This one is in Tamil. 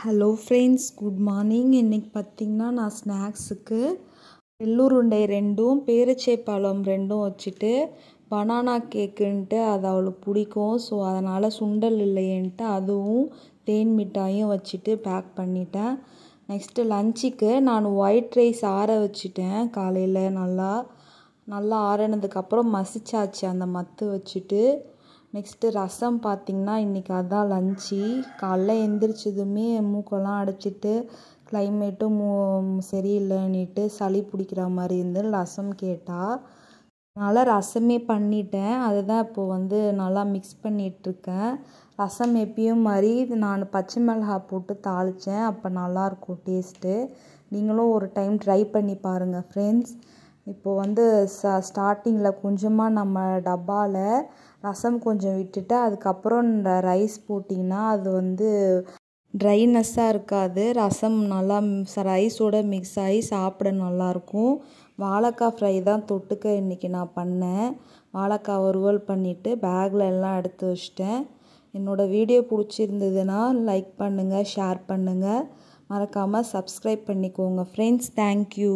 ஹலோ ஃப்ரெண்ட்ஸ் குட் மார்னிங் இன்றைக்கி பார்த்திங்கன்னா நான் ஸ்நாக்ஸுக்கு வெள்ளூர் உண்டை ரெண்டும் பேரிச்சை பழம் ரெண்டும் வச்சுட்டு பனானா கேக்குன்ட்டு அது அவளுக்கு பிடிக்கும் ஸோ அதனால் சுண்டல் இல்லையன்ட்டு அதுவும் தேன் மிட்டாயும் வச்சுட்டு பேக் பண்ணிட்டேன் நெக்ஸ்ட்டு லஞ்சுக்கு நான் ஒயிட் ரைஸ் ஆற வச்சுட்டேன் காலையில் நல்லா நல்லா ஆறினதுக்கப்புறம் மசிச்சாச்சு அந்த மத்து வச்சுட்டு நெக்ஸ்ட்டு ரசம் பார்த்திங்கன்னா இன்றைக்கி அதுதான் லஞ்சு காலைல எழுந்திரிச்சதுமே மூக்கெல்லாம் அடைச்சிட்டு க்ளைமேட்டும் மூ சரியில்லைன்னுட்டு சளி பிடிக்கிற மாதிரி இருந்து ரசம் கேட்டால் அதனால் ரசமே பண்ணிட்டேன் அதை தான் இப்போது வந்து நல்லா மிக்ஸ் பண்ணிகிட்ருக்கேன் ரசம் எப்பயும் மாதிரி நான் பச்சை மிளகா போட்டு தாளித்தேன் அப்போ நல்லாயிருக்கும் டேஸ்ட்டு நீங்களும் ஒரு டைம் ட்ரை பண்ணி பாருங்கள் ஃப்ரெண்ட்ஸ் இப்போது வந்து ச ஸ்டார்டிங்கில் கொஞ்சமாக நம்ம டப்பாவில் ரசம் கொஞ்சம் விட்டுட்டு அதுக்கப்புறம் ரைஸ் போட்டிங்கன்னா அது வந்து ட்ரைனஸ்ஸாக இருக்காது ரசம் நல்லா ரைஸோடு மிக்ஸ் ஆகி சாப்பிட நல்லாயிருக்கும் வாழைக்காய் ஃப்ரை தான் தொட்டுக்க இன்றைக்கி நான் பண்ணேன் வாழைக்காய் ஒருவல் பண்ணிவிட்டு பேக்கில் எல்லாம் எடுத்து வச்சிட்டேன் என்னோடய வீடியோ பிடிச்சிருந்ததுன்னா லைக் பண்ணுங்கள் ஷேர் பண்ணுங்கள் மறக்காமல் சப்ஸ்கிரைப் பண்ணிக்கோங்க ஃப்ரெண்ட்ஸ் தேங்க்யூ